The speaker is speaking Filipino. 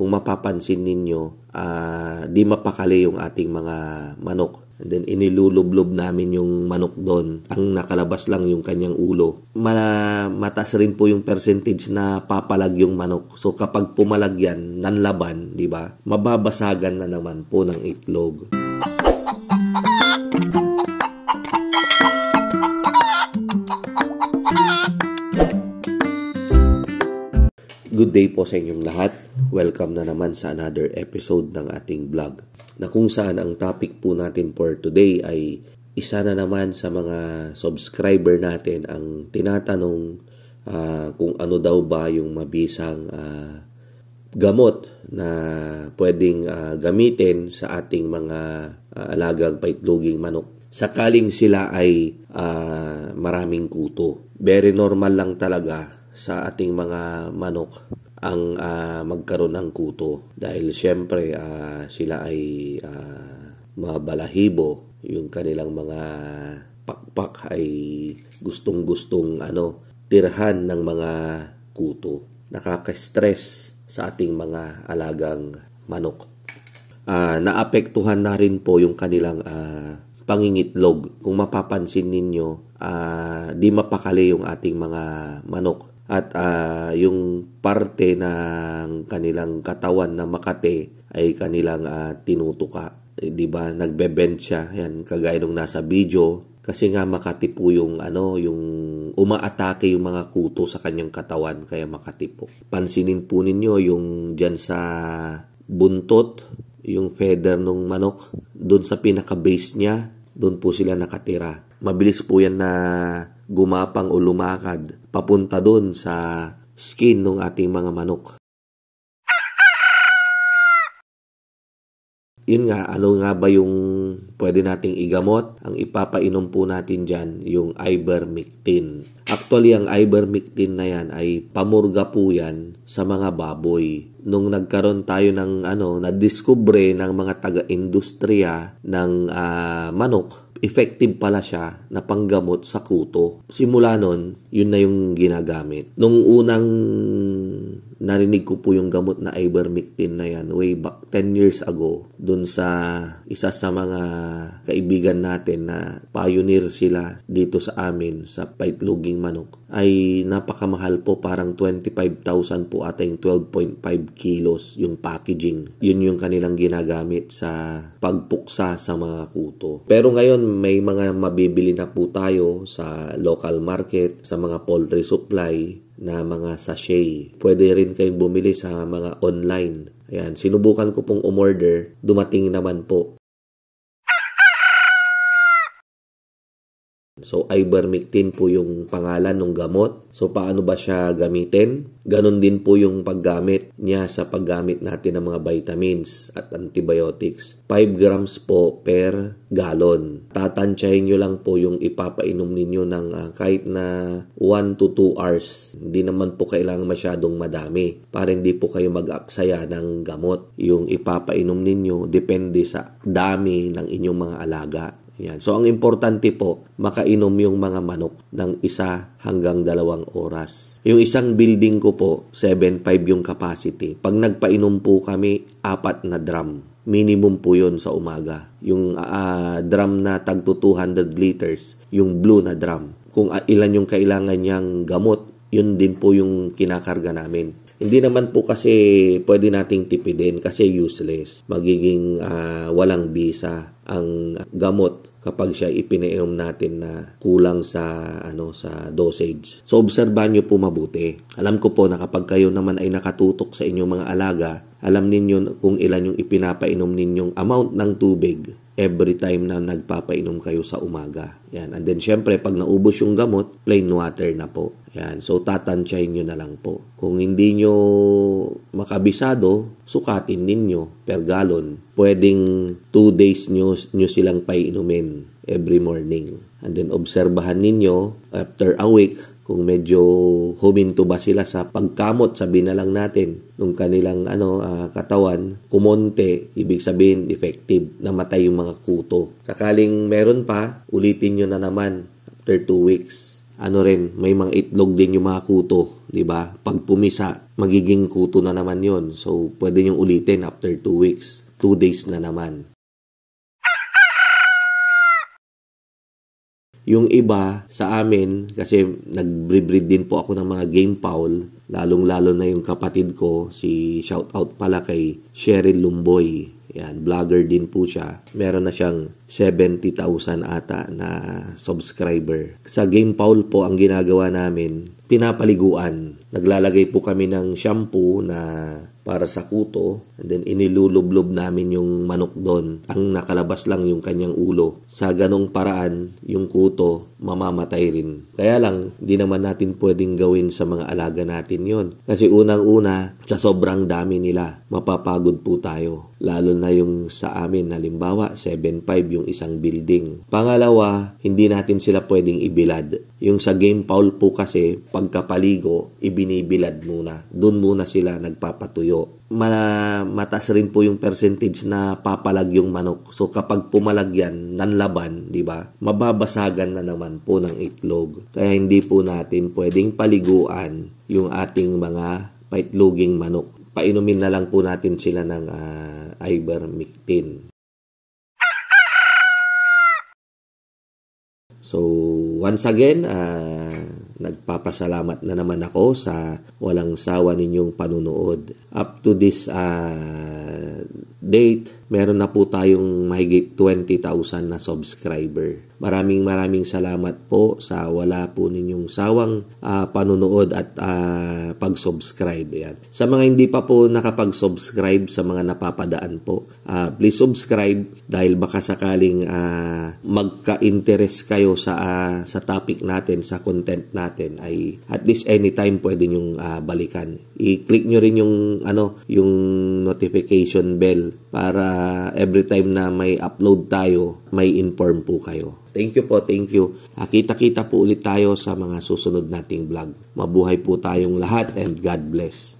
kung mapapansin ninyo, uh, di mapakali yung ating mga manok. And then inilulublob namin yung manok doon. Ang nakalabas lang yung kanyang ulo. Mala, matas rin po yung percentage na papalag yung manok. So kapag pumalag yan, nanlaban, di ba? Mababasagan na naman po ng itlog. Good day po sa inyong lahat. Welcome na naman sa another episode ng ating vlog na kung saan ang topic po natin for today ay isa na naman sa mga subscriber natin ang tinatanong uh, kung ano daw ba yung mabisang uh, gamot na pwedeng uh, gamitin sa ating mga uh, alagang paitloging manok sakaling sila ay uh, maraming kuto. Very normal lang talaga sa ating mga manok ang uh, magkaroon ng kuto dahil syempre uh, sila ay uh, ah, mabalahibo yung kanilang mga pakpak ay gustong-gustong ano tirahan ng mga kuto nakaka-stress sa ating mga alagang manok uh, naapektuhan na rin po yung kanilang uh, pangingitlog kung mapapansin ninyo uh, di mapakali yung ating mga manok at uh, yung parte ng kanilang katawan na makate ay kanilang uh, tinutuka. Eh, 'Di ba? Nagbe-bend siya. Yan kagaya nung nasa video kasi nga makati po yung ano, yung umaatake yung mga kuto sa kanyang katawan kaya makati po. Pansinin po ninyo yung diyan sa buntot, yung feather ng manok, doon sa pinaka base niya, doon po sila nakatira. Mabilis po yan na gumapang o lumakad papunta doon sa skin ng ating mga manok. Yun nga, ano nga ba yung pwede nating igamot? Ang ipapainom po natin dyan, yung ivermectin. Actually, ang ivermectin na yan ay pamurga po yan sa mga baboy nung nagkaroon tayo ng ano, na-discover ng mga taga-industriya ng uh, manok, effective pala siya na panggamot sa kuto. Simula noon yun na yung ginagamit. Nung unang narinig ko po yung gamot na ivermectin na yan way back 10 years ago dun sa isa sa mga kaibigan natin na pioneer sila dito sa amin sa paitloging manok ay napakamahal po parang 25,000 po ata yung 12.5 kilos yung packaging. Yun yung kanilang ginagamit sa pagpuksa sa mga kuto. Pero ngayon may mga mabibili na po tayo sa local market, sa mga poultry supply na mga sachet. Pwede rin kayong bumili sa mga online. Ayan, sinubukan ko pong umorder, dumating naman po. So, ivermectin po yung pangalan ng gamot. So, paano ba siya gamitin? Ganon din po yung paggamit niya sa paggamit natin ng mga vitamins at antibiotics. 5 grams po per galon. Tatansyahin nyo lang po yung ipapainom ninyo ng uh, kahit na 1 to 2 hours. Hindi naman po kailangan masyadong madami para hindi po kayo mag-aksaya ng gamot. Yung ipapainom ninyo depende sa dami ng inyong mga alaga. Yan. So, ang importante po, makainom yung mga manok ng isa hanggang dalawang oras. Yung isang building ko po, 7.5 yung capacity. Pag nagpainom po kami, apat na drum. Minimum po yun sa umaga. Yung uh, drum na tag 200 liters, yung blue na drum. Kung uh, ilan yung kailangan niyang gamot, yun din po yung kinakarga namin. Hindi naman po kasi pwede nating tipidin kasi useless. Magiging uh, walang bisa ang gamot kapag siya ipinainom natin na kulang sa ano sa dosage. So obserbahan niyo po mabuti. Alam ko po na kapag kayo naman ay nakatutok sa inyong mga alaga, alam ninyo kung ilan yung ipinapainom ninyong amount ng tubig every time na nagpapainom kayo sa umaga. Yan. And then, syempre, pag naubos yung gamot, plain water na po. Yan. So, tatansyahin nyo na lang po. Kung hindi nyo makabisado, sukatin ninyo per galon. Pwedeng 2 days nyo, nyo silang painumin every morning. And then, obserbahan ninyo after a week kung medyo huminto ba sila sa pagkamot sabihin na lang natin nung kanilang ano uh, katawan kumonte ibig sabihin effective namatay yung mga kuto sakaling meron pa ulitin niyo na naman after 2 weeks ano rin may mga itlog din yung mga kuto di ba pag pumisa magiging kuto na naman yon so pwede niyo ulitin after 2 weeks 2 days na naman Yung iba sa amin, kasi nag din po ako ng mga game fowl, lalong-lalo na yung kapatid ko, si shout out pala kay Cheryl Lumboy yan, vlogger din po siya. Meron na siyang 70,000 ata na subscriber. Sa Game Paul po ang ginagawa namin, pinapaliguan. Naglalagay po kami ng shampoo na para sa kuto and then inilulublob namin yung manok doon. Ang nakalabas lang yung kanyang ulo. Sa ganong paraan, yung kuto mamamatay rin. Kaya lang, di naman natin pwedeng gawin sa mga alaga natin yon Kasi unang-una, sa sobrang dami nila, mapapagod po tayo. Lalo na yung sa amin. Halimbawa, 7.5 yung isang building. Pangalawa, hindi natin sila pwedeng ibilad. Yung sa game foul po kasi, pagkapaligo, ibinibilad muna. Doon muna sila nagpapatuyo ma- matas rin po yung percentage na papalag yung manok. So kapag pumalag yan ng laban, 'di ba? Mababasagan na naman po ng itlog. Kaya hindi po natin pwedeng paliguan yung ating mga paitloging manok painumin na lang po natin sila ng uh, ivermectin. So, once again, uh, nagpapasalamat na naman ako sa walang sawa ninyong panunood. Up to this uh, date, meron na po tayong mahigit 20,000 na subscriber. Maraming maraming salamat po sa wala po ninyong sawang uh, panonood at uh, pag-subscribe. Yan. Sa mga hindi pa po nakapag-subscribe sa mga napapadaan po, uh, please subscribe dahil baka sakaling uh, magka-interest kayo sa uh, sa topic natin, sa content natin ay at least anytime pwede ninyong uh, balikan. I-click nyo rin yung ano, yung notification bell para every time na may upload tayo may inform po kayo. Thank you po, thank you. Ah, kita-kita po ulit tayo sa mga susunod nating vlog. Mabuhay po tayong lahat and God bless.